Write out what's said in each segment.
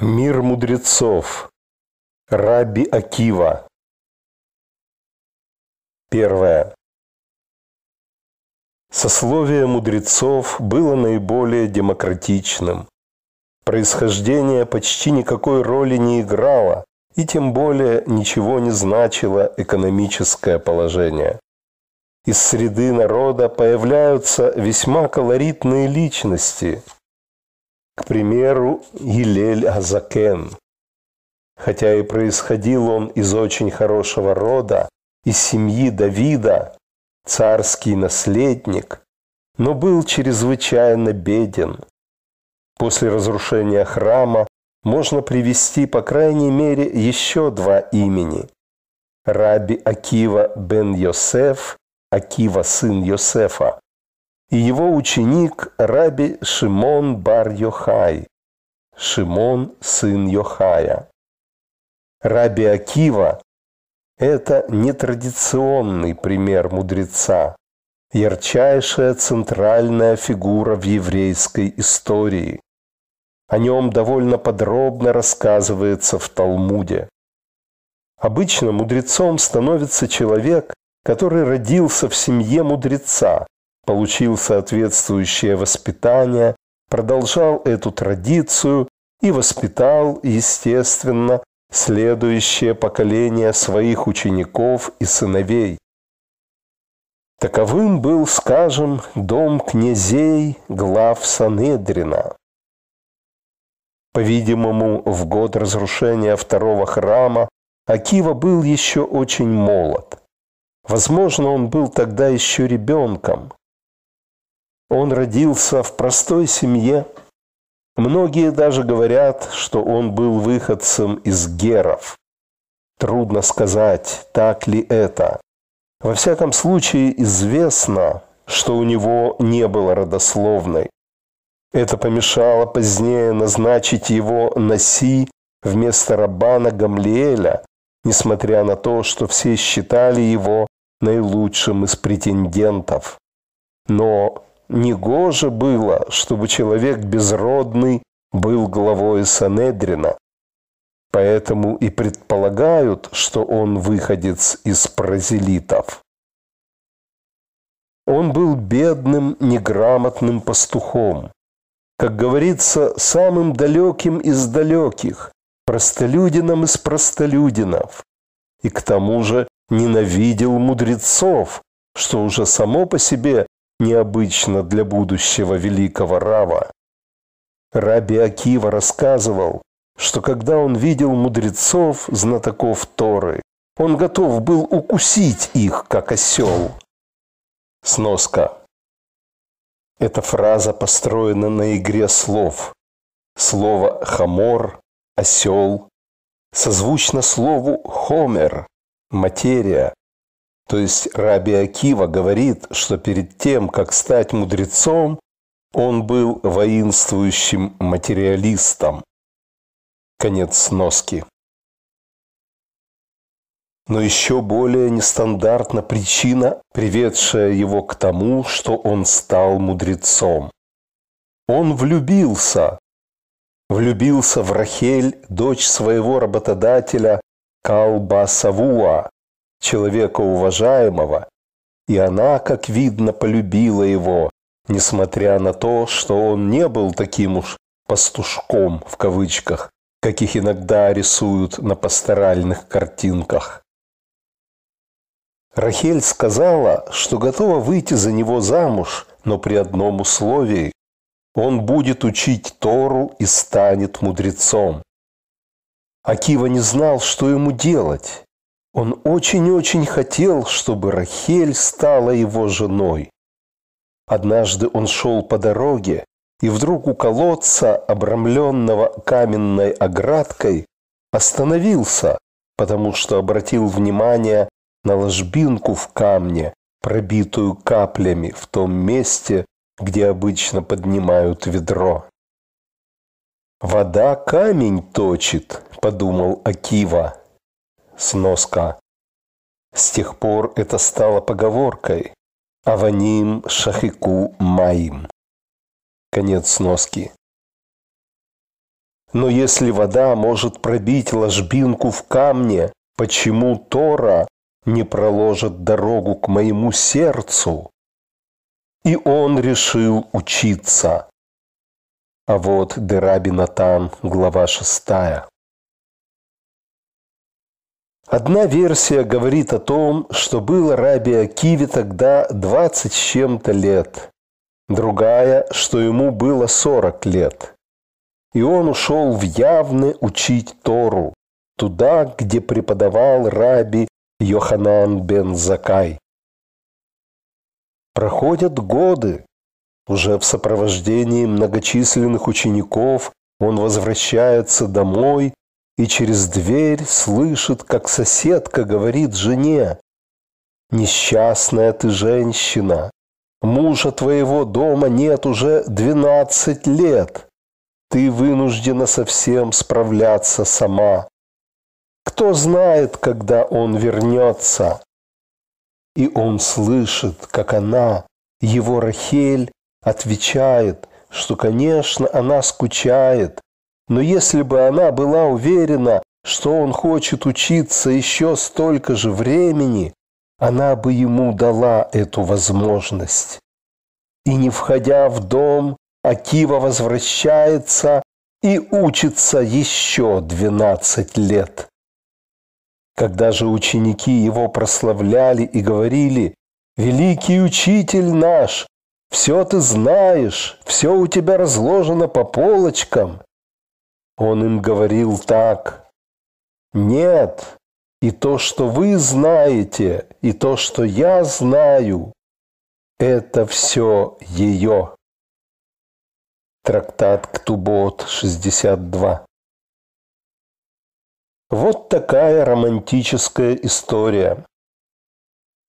Мир мудрецов. Раби Акива. Первое. Сословие мудрецов было наиболее демократичным. Происхождение почти никакой роли не играло, и тем более ничего не значило экономическое положение. Из среды народа появляются весьма колоритные личности – к примеру, Елель Азакен. Хотя и происходил он из очень хорошего рода, из семьи Давида, царский наследник, но был чрезвычайно беден. После разрушения храма можно привести, по крайней мере, еще два имени. Раби Акива бен Йосеф, Акива сын Йосефа, и его ученик раби Шимон бар Йохай, Шимон сын Йохая. Раби Акива – это нетрадиционный пример мудреца, ярчайшая центральная фигура в еврейской истории. О нем довольно подробно рассказывается в Талмуде. Обычно мудрецом становится человек, который родился в семье мудреца получил соответствующее воспитание, продолжал эту традицию и воспитал, естественно, следующее поколение своих учеников и сыновей. Таковым был, скажем, дом князей глав Санедрина. По-видимому, в год разрушения второго храма Акива был еще очень молод. Возможно, он был тогда еще ребенком. Он родился в простой семье. Многие даже говорят, что он был выходцем из геров. Трудно сказать, так ли это. Во всяком случае, известно, что у него не было родословной. Это помешало позднее назначить его Наси вместо Рабана Гамлиэля, несмотря на то, что все считали его наилучшим из претендентов. Но негоже было, чтобы человек безродный был главой Санедрина. Поэтому и предполагают, что он выходец из празелитов. Он был бедным, неграмотным пастухом. Как говорится, самым далеким из далеких, простолюдином из простолюдинов. И к тому же ненавидел мудрецов, что уже само по себе необычно для будущего великого Рава. Раби Акива рассказывал, что когда он видел мудрецов, знатоков Торы, он готов был укусить их, как осел. Сноска. Эта фраза построена на игре слов. Слово «хамор» – «осел» созвучно слову «хомер» – «материя», то есть Раби Акива говорит, что перед тем, как стать мудрецом, он был воинствующим материалистом. Конец носки. Но еще более нестандартна причина, приведшая его к тому, что он стал мудрецом. Он влюбился. Влюбился в Рахель, дочь своего работодателя Калбасавуа, человека уважаемого, и она, как видно, полюбила его, несмотря на то, что он не был таким уж «пастушком» в кавычках, каких иногда рисуют на пасторальных картинках. Рахель сказала, что готова выйти за него замуж, но при одном условии – он будет учить Тору и станет мудрецом. Акива не знал, что ему делать. Он очень-очень хотел, чтобы Рахель стала его женой. Однажды он шел по дороге, и вдруг у колодца, обрамленного каменной оградкой, остановился, потому что обратил внимание на ложбинку в камне, пробитую каплями в том месте, где обычно поднимают ведро. «Вода камень точит», — подумал Акива. Сноска. С тех пор это стало поговоркой «Аваним шахику маим». Конец сноски. Но если вода может пробить ложбинку в камне, почему Тора не проложит дорогу к моему сердцу? И он решил учиться. А вот Дераби Натан, глава шестая. Одна версия говорит о том, что был Раби Акиве тогда 20 с чем-то лет. Другая, что ему было 40 лет. И он ушел в явно учить Тору, туда, где преподавал раби Йоханан бен Закай. Проходят годы. Уже в сопровождении многочисленных учеников он возвращается домой и через дверь слышит, как соседка говорит жене, «Несчастная ты женщина, мужа твоего дома нет уже двенадцать лет, ты вынуждена совсем справляться сама. Кто знает, когда он вернется?» И он слышит, как она, его Рахель, отвечает, что, конечно, она скучает, но если бы она была уверена, что он хочет учиться еще столько же времени, она бы ему дала эту возможность. И не входя в дом, Акива возвращается и учится еще 12 лет. Когда же ученики его прославляли и говорили, «Великий учитель наш, все ты знаешь, все у тебя разложено по полочкам», он им говорил так. Нет, и то, что вы знаете, и то, что я знаю, это все ее. Трактат Ктубот 62. Вот такая романтическая история.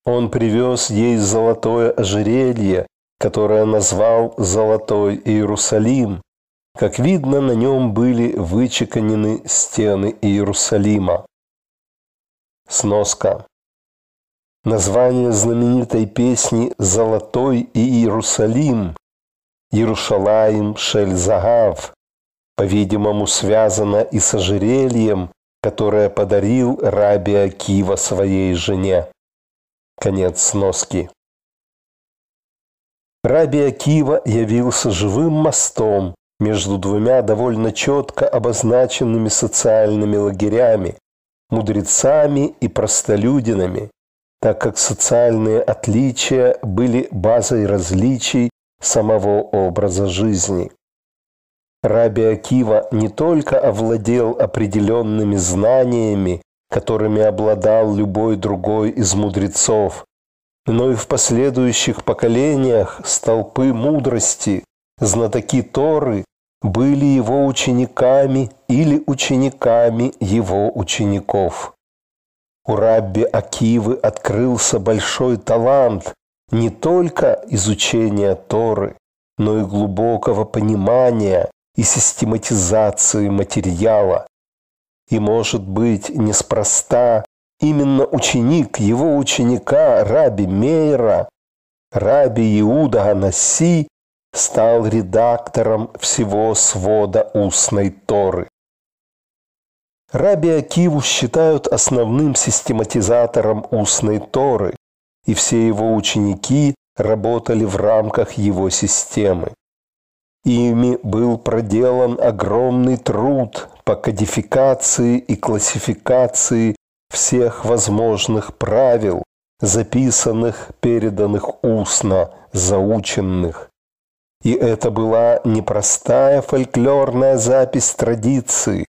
Он привез ей золотое ожерелье, которое назвал «Золотой Иерусалим», как видно, на нем были вычеканены стены Иерусалима. Сноска. Название знаменитой песни «Золотой Иерусалим» Иерушалаим Шельзагав, по-видимому, связано и с ожерельем, которое подарил раби Акива своей жене. Конец сноски. Раби Акива явился живым мостом, между двумя довольно четко обозначенными социальными лагерями, мудрецами и простолюдинами, так как социальные отличия были базой различий самого образа жизни. Раби Акива не только овладел определенными знаниями, которыми обладал любой другой из мудрецов, но и в последующих поколениях столпы мудрости знатоки Торы были его учениками или учениками его учеников. У Рабби Акивы открылся большой талант не только изучения Торы, но и глубокого понимания и систематизации материала. И, может быть, неспроста именно ученик его ученика Раби Мейра, Раби Иуда Анаси, стал редактором всего свода устной Торы. Раби Акиву считают основным систематизатором устной Торы, и все его ученики работали в рамках его системы. Ими был проделан огромный труд по кодификации и классификации всех возможных правил, записанных, переданных устно, заученных. И это была не простая фольклорная запись традиции,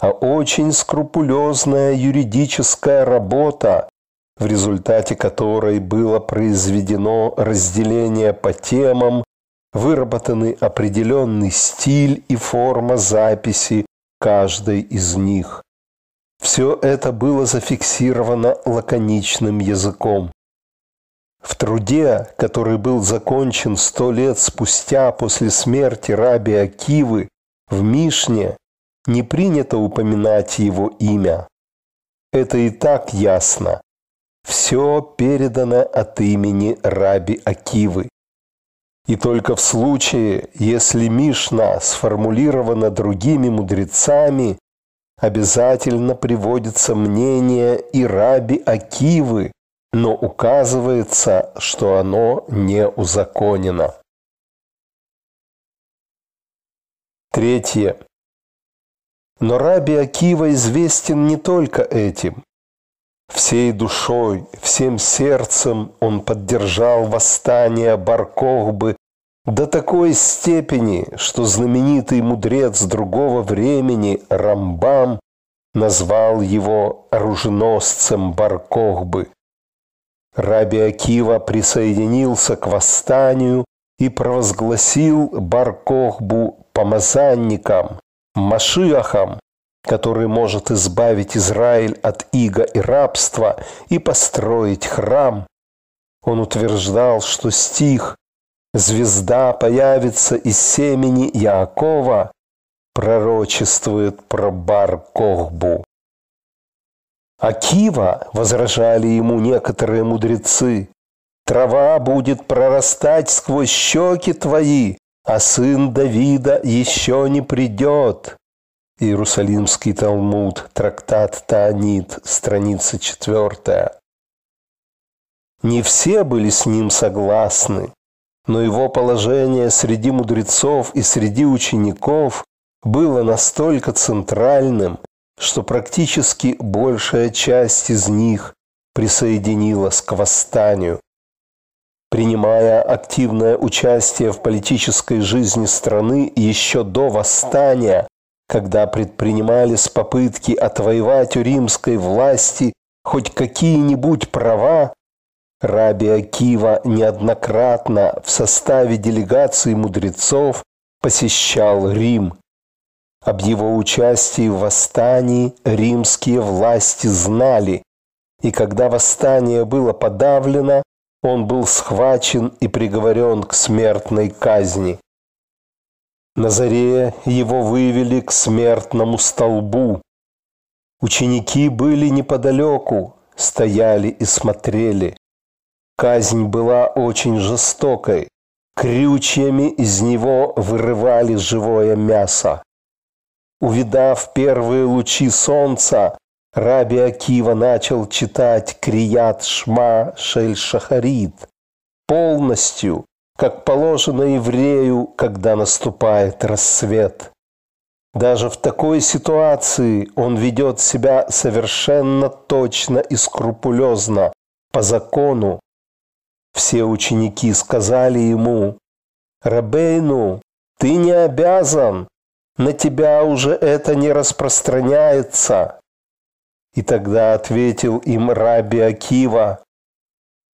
а очень скрупулезная юридическая работа, в результате которой было произведено разделение по темам, выработаны определенный стиль и форма записи каждой из них. Все это было зафиксировано лаконичным языком. В труде, который был закончен сто лет спустя после смерти раби Акивы в Мишне, не принято упоминать его имя. Это и так ясно. Все передано от имени раби Акивы. И только в случае, если Мишна сформулирована другими мудрецами, обязательно приводится мнение и раби Акивы, но указывается, что оно не узаконено. Третье. Но раби Акива известен не только этим. Всей душой, всем сердцем он поддержал восстание Баркохбы до такой степени, что знаменитый мудрец другого времени Рамбам назвал его оруженосцем Баркохбы. Раби Акива присоединился к восстанию и провозгласил Баркохбу помазанником, Машиахом, который может избавить Израиль от иго и рабства и построить храм. Он утверждал, что стих «Звезда появится из семени Яакова» пророчествует про Бар-Кохбу. Акива, возражали ему некоторые мудрецы, трава будет прорастать сквозь щеки твои, а сын Давида еще не придет. Иерусалимский Талмуд, трактат Таанит, страница четвертая. Не все были с ним согласны, но его положение среди мудрецов и среди учеников было настолько центральным – что практически большая часть из них присоединилась к восстанию. Принимая активное участие в политической жизни страны еще до восстания, когда предпринимались попытки отвоевать у римской власти хоть какие-нибудь права, Раби Акива неоднократно в составе делегации мудрецов посещал Рим. Об его участии в восстании римские власти знали, и когда восстание было подавлено, он был схвачен и приговорен к смертной казни. На заре его вывели к смертному столбу. Ученики были неподалеку, стояли и смотрели. Казнь была очень жестокой. Крючьями из него вырывали живое мясо. Увидав первые лучи солнца, Раби Акива начал читать Крият Шма Шель Шахарит полностью, как положено еврею, когда наступает рассвет. Даже в такой ситуации он ведет себя совершенно точно и скрупулезно, по закону. Все ученики сказали ему, «Рабейну, ты не обязан, на тебя уже это не распространяется. И тогда ответил им Раби Акива,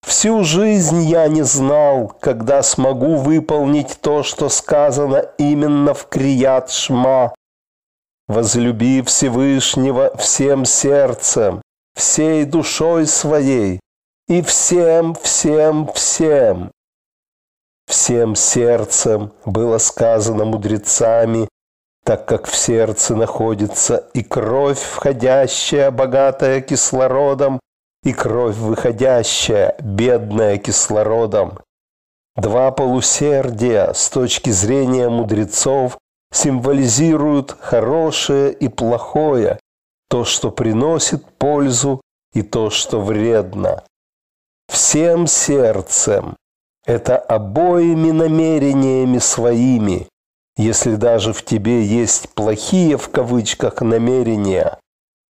«Всю жизнь я не знал, когда смогу выполнить то, что сказано именно в Крият Шма. Возлюби Всевышнего всем сердцем, всей душой своей и всем, всем, всем». Всем сердцем было сказано мудрецами так как в сердце находится и кровь входящая, богатая кислородом, и кровь выходящая, бедная кислородом. Два полусердия с точки зрения мудрецов символизируют хорошее и плохое, то, что приносит пользу и то, что вредно. Всем сердцем – это обоими намерениями своими, если даже в тебе есть плохие в кавычках намерения,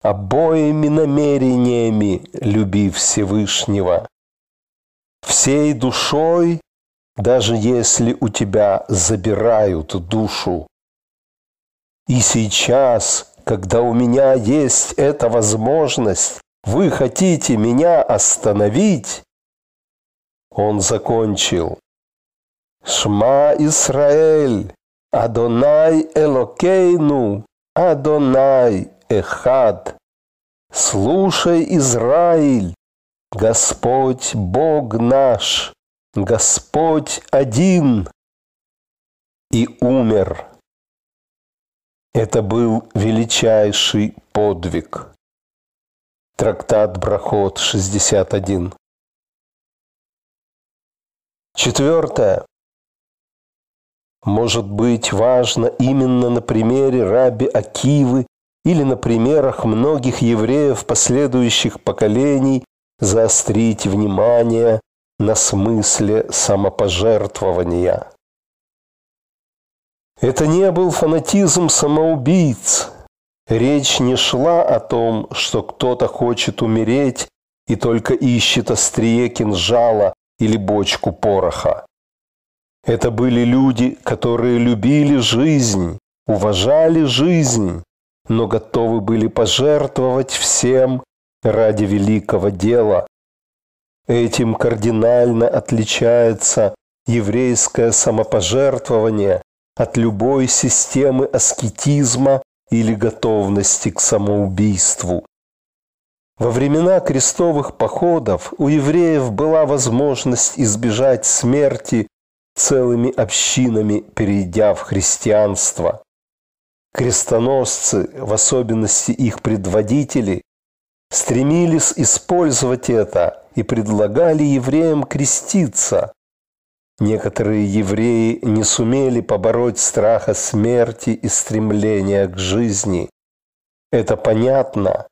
обоими намерениями люби Всевышнего. Всей душой, даже если у тебя забирают душу. И сейчас, когда у меня есть эта возможность, вы хотите меня остановить? Он закончил. Шма Исраэль, Адонай Элокейну, Адонай Эхад. Слушай, Израиль, Господь Бог наш, Господь один. И умер. Это был величайший подвиг. Трактат Брахот 61. Четвертое может быть важно именно на примере раби Акивы или на примерах многих евреев последующих поколений заострить внимание на смысле самопожертвования. Это не был фанатизм самоубийц. Речь не шла о том, что кто-то хочет умереть и только ищет острие кинжала или бочку пороха. Это были люди, которые любили жизнь, уважали жизнь, но готовы были пожертвовать всем ради великого дела. Этим кардинально отличается еврейское самопожертвование от любой системы аскетизма или готовности к самоубийству. Во времена крестовых походов у евреев была возможность избежать смерти целыми общинами перейдя в христианство. Крестоносцы, в особенности их предводители, стремились использовать это и предлагали евреям креститься. Некоторые евреи не сумели побороть страха смерти и стремления к жизни. Это понятно.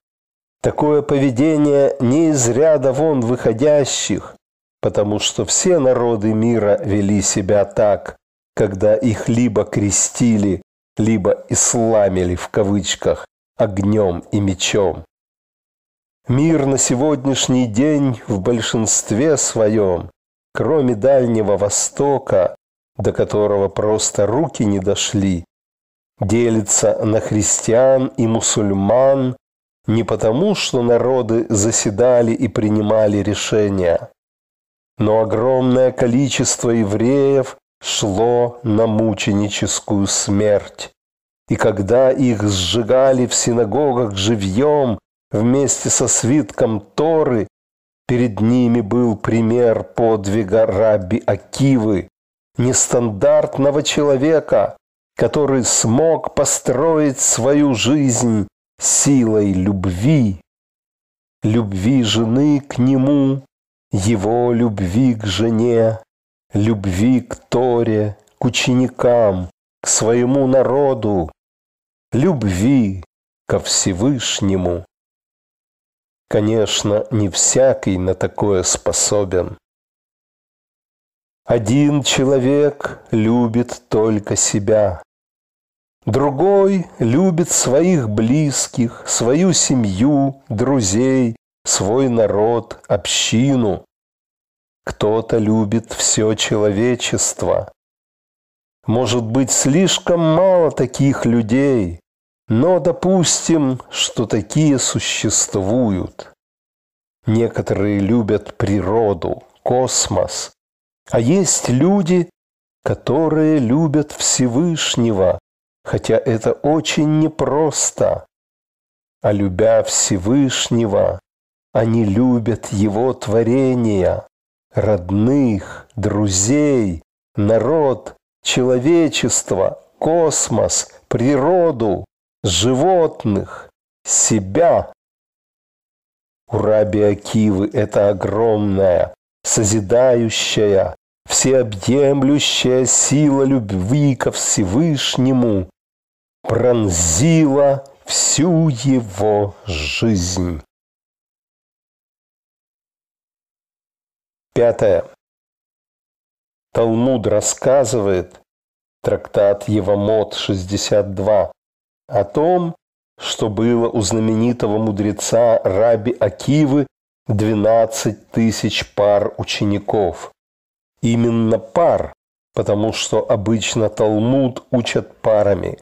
Такое поведение не из ряда вон выходящих, потому что все народы мира вели себя так, когда их либо крестили, либо «исламили» в кавычках огнем и мечом. Мир на сегодняшний день в большинстве своем, кроме Дальнего Востока, до которого просто руки не дошли, делится на христиан и мусульман не потому, что народы заседали и принимали решения, но огромное количество евреев шло на мученическую смерть. И когда их сжигали в синагогах живьем вместе со свитком Торы, перед ними был пример подвига Раби Акивы, нестандартного человека, который смог построить свою жизнь силой любви, любви жены к нему его любви к жене, любви к Торе, к ученикам, к своему народу, любви ко Всевышнему. Конечно, не всякий на такое способен. Один человек любит только себя. Другой любит своих близких, свою семью, друзей, свой народ, общину. Кто-то любит все человечество. Может быть, слишком мало таких людей, но допустим, что такие существуют. Некоторые любят природу, космос, а есть люди, которые любят Всевышнего, хотя это очень непросто. А любя Всевышнего, они любят его творения, родных, друзей, народ, человечество, космос, природу, животных, себя. У раби Акивы это огромная, созидающая, всеобъемлющая сила любви ко Всевышнему пронзила всю его жизнь. Пятое. Талмуд рассказывает, трактат Евамот 62, о том, что было у знаменитого мудреца Раби Акивы 12 тысяч пар учеников. Именно пар, потому что обычно Талмуд учат парами.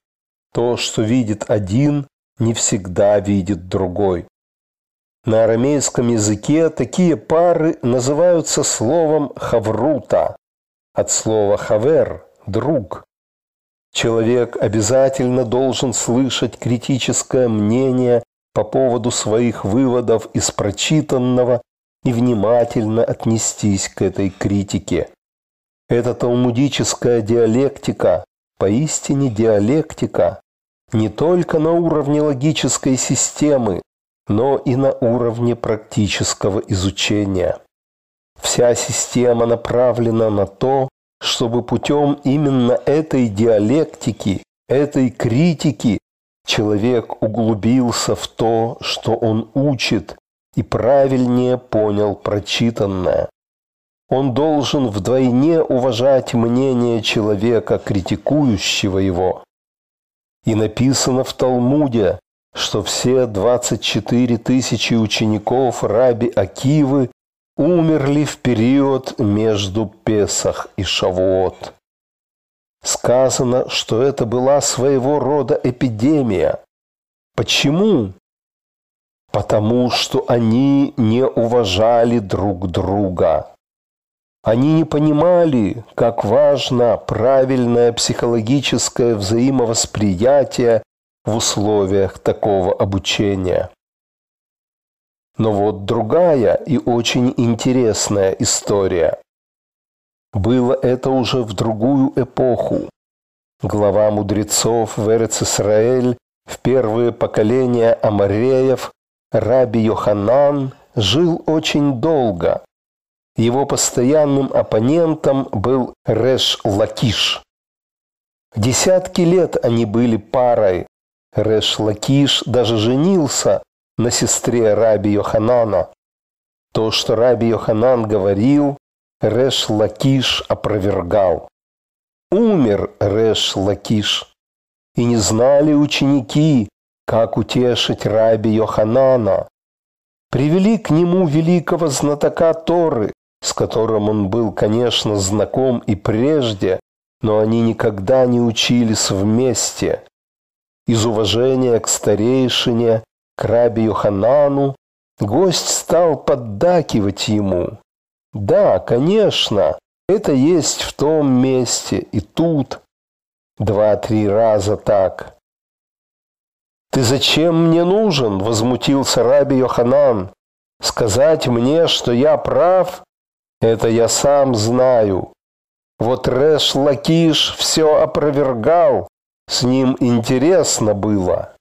То, что видит один, не всегда видит другой. На арамейском языке такие пары называются словом «хаврута» от слова «хавер» – «друг». Человек обязательно должен слышать критическое мнение по поводу своих выводов из прочитанного и внимательно отнестись к этой критике. Эта талмудическая диалектика, поистине диалектика, не только на уровне логической системы, но и на уровне практического изучения. Вся система направлена на то, чтобы путем именно этой диалектики, этой критики человек углубился в то, что он учит, и правильнее понял прочитанное. Он должен вдвойне уважать мнение человека, критикующего его. И написано в Талмуде, что все 24 тысячи учеников раби Акивы умерли в период между Песах и Шавуот. Сказано, что это была своего рода эпидемия. Почему? Потому что они не уважали друг друга. Они не понимали, как важно правильное психологическое взаимовосприятие в условиях такого обучения. Но вот другая и очень интересная история. Было это уже в другую эпоху. Глава мудрецов в Эрец-Исраэль в первые поколения Амареев Раби Йоханан жил очень долго. Его постоянным оппонентом был Реш Лакиш. Десятки лет они были парой, Реш Лакиш даже женился на сестре Раби Йоханана. То, что Раби Йоханан говорил, Реш Лакиш опровергал. Умер Реш Лакиш. И не знали ученики, как утешить Раби Йоханана. Привели к нему великого знатока Торы, с которым он был, конечно, знаком и прежде, но они никогда не учились вместе. Из уважения к старейшине, к рабе Йоханану, гость стал поддакивать ему. Да, конечно, это есть в том месте и тут. Два-три раза так. «Ты зачем мне нужен?» – возмутился раби Йоханан. «Сказать мне, что я прав? Это я сам знаю. Вот Реш Лакиш все опровергал, с ним интересно было.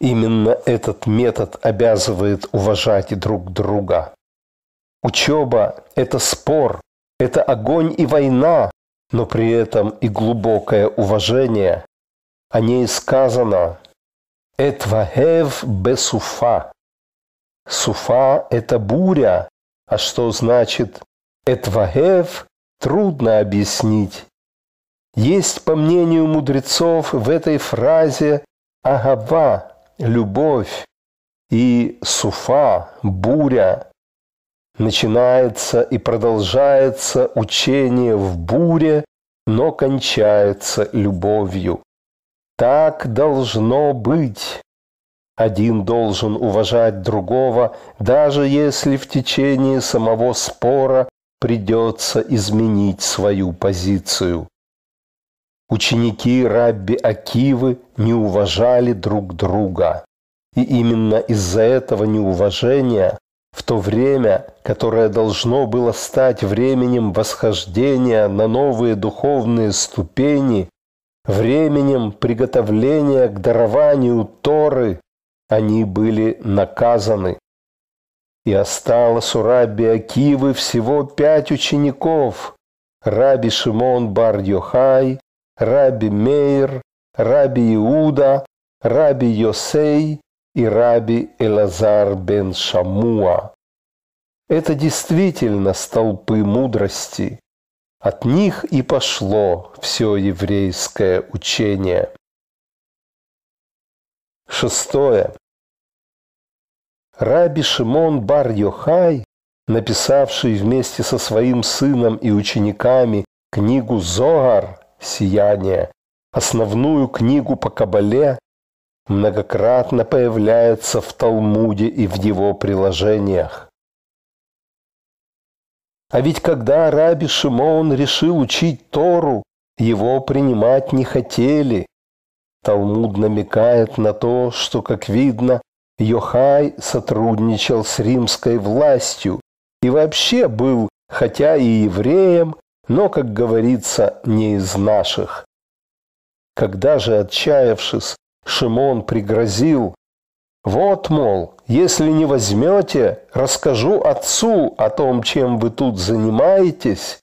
Именно этот метод обязывает уважать друг друга. Учеба – это спор, это огонь и война, но при этом и глубокое уважение. О ней сказано «Этвагев бесуфа». Суфа – это буря, а что значит «этвагев» трудно объяснить. Есть, по мнению мудрецов, в этой фразе агава – любовь, и суфа – буря. Начинается и продолжается учение в буре, но кончается любовью. Так должно быть. Один должен уважать другого, даже если в течение самого спора придется изменить свою позицию. Ученики Рабби Акивы не уважали друг друга. И именно из-за этого неуважения в то время, которое должно было стать временем восхождения на новые духовные ступени, временем приготовления к дарованию Торы, они были наказаны. И осталось у Рабби Акивы всего пять учеников – раби Шимон Бар-Йохай, Раби Мейр, Раби Иуда, Раби Йосей и Раби Элазар бен Шамуа. Это действительно столпы мудрости. От них и пошло все еврейское учение. Шестое. Раби Шимон бар Йохай, написавший вместе со своим сыном и учениками книгу «Зогар», сияние, основную книгу по Кабале, многократно появляется в Талмуде и в его приложениях. А ведь когда Раби Шимон решил учить Тору, его принимать не хотели. Талмуд намекает на то, что, как видно, Йохай сотрудничал с римской властью и вообще был, хотя и евреем, но, как говорится, не из наших. Когда же, отчаявшись, Шимон пригрозил, «Вот, мол, если не возьмете, расскажу отцу о том, чем вы тут занимаетесь».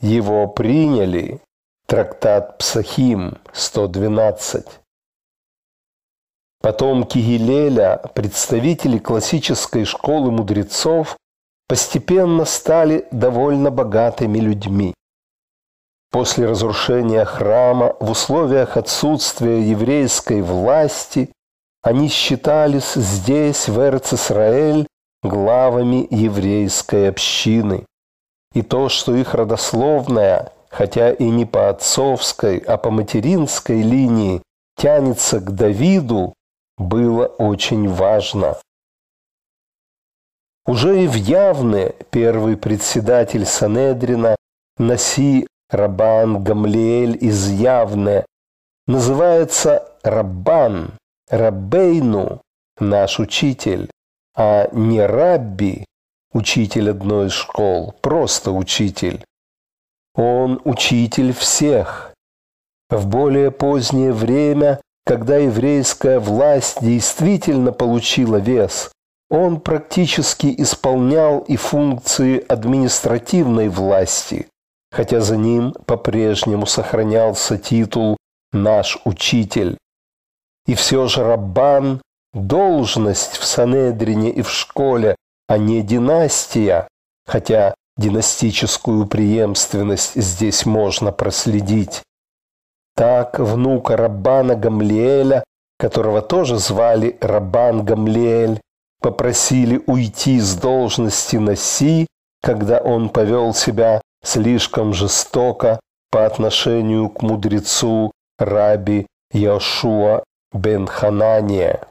Его приняли. Трактат Псахим, 112. Потомки Гилеля, представители классической школы мудрецов, постепенно стали довольно богатыми людьми. После разрушения храма в условиях отсутствия еврейской власти они считались здесь, в Эрцисраэль, главами еврейской общины. И то, что их родословная, хотя и не по отцовской, а по материнской линии, тянется к Давиду, было очень важно. Уже и в Явне первый председатель Санедрина Наси Рабан Гамлиэль из Явне называется Рабан Рабейну наш учитель, а не Рабби, учитель одной из школ, просто учитель. Он учитель всех. В более позднее время, когда еврейская власть действительно получила вес – он практически исполнял и функции административной власти, хотя за ним по-прежнему сохранялся титул «Наш учитель». И все же Раббан – должность в Санедрине и в школе, а не династия, хотя династическую преемственность здесь можно проследить. Так внука Раббана Гамлиэля, которого тоже звали Раббан Гамлиэль, попросили уйти с должности Наси, когда он повел себя слишком жестоко по отношению к мудрецу Раби Яшуа бен Ханания.